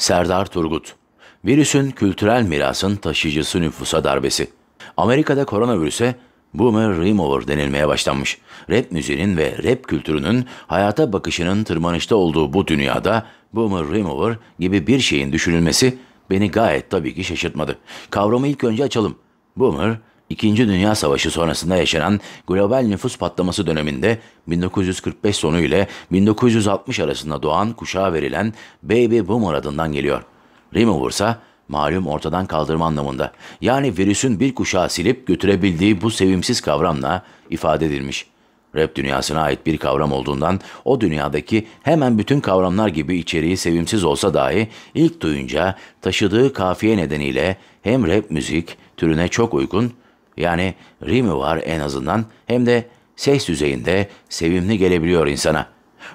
Serdar Turgut Virüsün kültürel mirasın taşıyıcısı nüfusa darbesi. Amerika'da koronavirüse Boomer Remover denilmeye başlanmış. Rap müziğinin ve rap kültürünün hayata bakışının tırmanışta olduğu bu dünyada Boomer Remover gibi bir şeyin düşünülmesi beni gayet tabii ki şaşırtmadı. Kavramı ilk önce açalım. Boomer, İkinci Dünya Savaşı sonrasında yaşanan global nüfus patlaması döneminde 1945 sonu ile 1960 arasında doğan kuşağa verilen Baby Boomer adından geliyor. Remover ise malum ortadan kaldırma anlamında. Yani virüsün bir kuşağı silip götürebildiği bu sevimsiz kavramla ifade edilmiş. Rap dünyasına ait bir kavram olduğundan o dünyadaki hemen bütün kavramlar gibi içeriği sevimsiz olsa dahi ilk duyunca taşıdığı kafiye nedeniyle hem rap müzik türüne çok uygun yani rimi var en azından hem de ses düzeyinde sevimli gelebiliyor insana.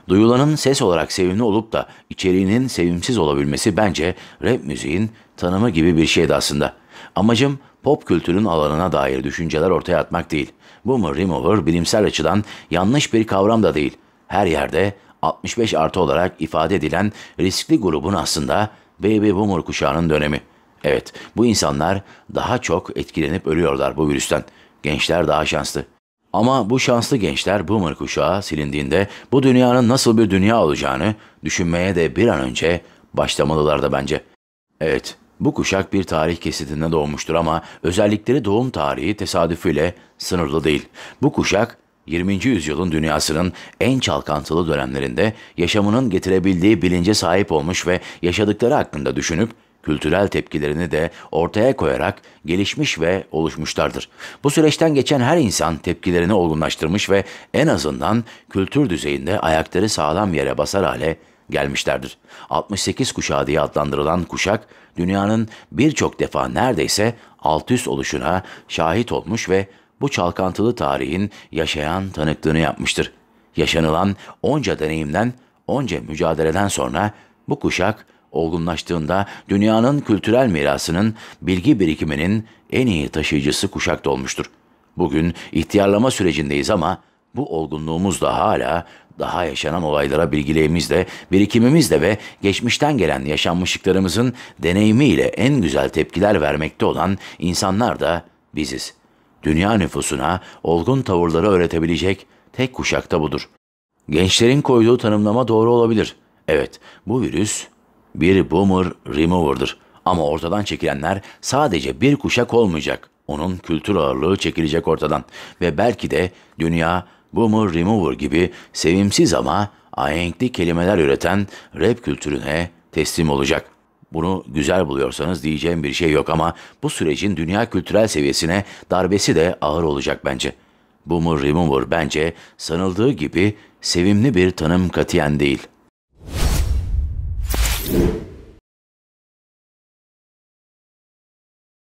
Duyulanın ses olarak sevimli olup da içeriğinin sevimsiz olabilmesi bence rap müziğin tanımı gibi bir şeydi aslında. Amacım pop kültürün alanına dair düşünceler ortaya atmak değil. Boomer Remover bilimsel açıdan yanlış bir kavram da değil. Her yerde 65 artı olarak ifade edilen riskli grubun aslında Baby Boomer kuşağının dönemi. Evet, bu insanlar daha çok etkilenip ölüyorlar bu virüsten. Gençler daha şanslı. Ama bu şanslı gençler boomer kuşağı silindiğinde bu dünyanın nasıl bir dünya olacağını düşünmeye de bir an önce başlamalılar da bence. Evet, bu kuşak bir tarih kesitinde doğmuştur ama özellikleri doğum tarihi tesadüfüyle sınırlı değil. Bu kuşak 20. yüzyılın dünyasının en çalkantılı dönemlerinde yaşamının getirebildiği bilince sahip olmuş ve yaşadıkları hakkında düşünüp kültürel tepkilerini de ortaya koyarak gelişmiş ve oluşmuşlardır. Bu süreçten geçen her insan tepkilerini olgunlaştırmış ve en azından kültür düzeyinde ayakları sağlam yere basar hale gelmişlerdir. 68 kuşağı diye adlandırılan kuşak, dünyanın birçok defa neredeyse alt üst oluşuna şahit olmuş ve bu çalkantılı tarihin yaşayan tanıklığını yapmıştır. Yaşanılan onca deneyimden, onca mücadeleden sonra bu kuşak olgunlaştığında dünyanın kültürel mirasının, bilgi birikiminin en iyi taşıyıcısı kuşak dolmuştur. Bugün ihtiyarlama sürecindeyiz ama bu olgunluğumuz da hala daha yaşanan olaylara bilgiliğimizle, birikimimizle ve geçmişten gelen yaşanmışlıklarımızın deneyimiyle en güzel tepkiler vermekte olan insanlar da biziz. Dünya nüfusuna olgun tavırları öğretebilecek tek kuşakta budur. Gençlerin koyduğu tanımlama doğru olabilir. Evet, bu virüs bir boomer remover'dır. Ama ortadan çekilenler sadece bir kuşak olmayacak. Onun kültür ağırlığı çekilecek ortadan. Ve belki de dünya boomer remover gibi sevimsiz ama ahenkli kelimeler üreten rap kültürüne teslim olacak. Bunu güzel buluyorsanız diyeceğim bir şey yok ama bu sürecin dünya kültürel seviyesine darbesi de ağır olacak bence. Boomer Remover bence sanıldığı gibi sevimli bir tanım katiyen değil.''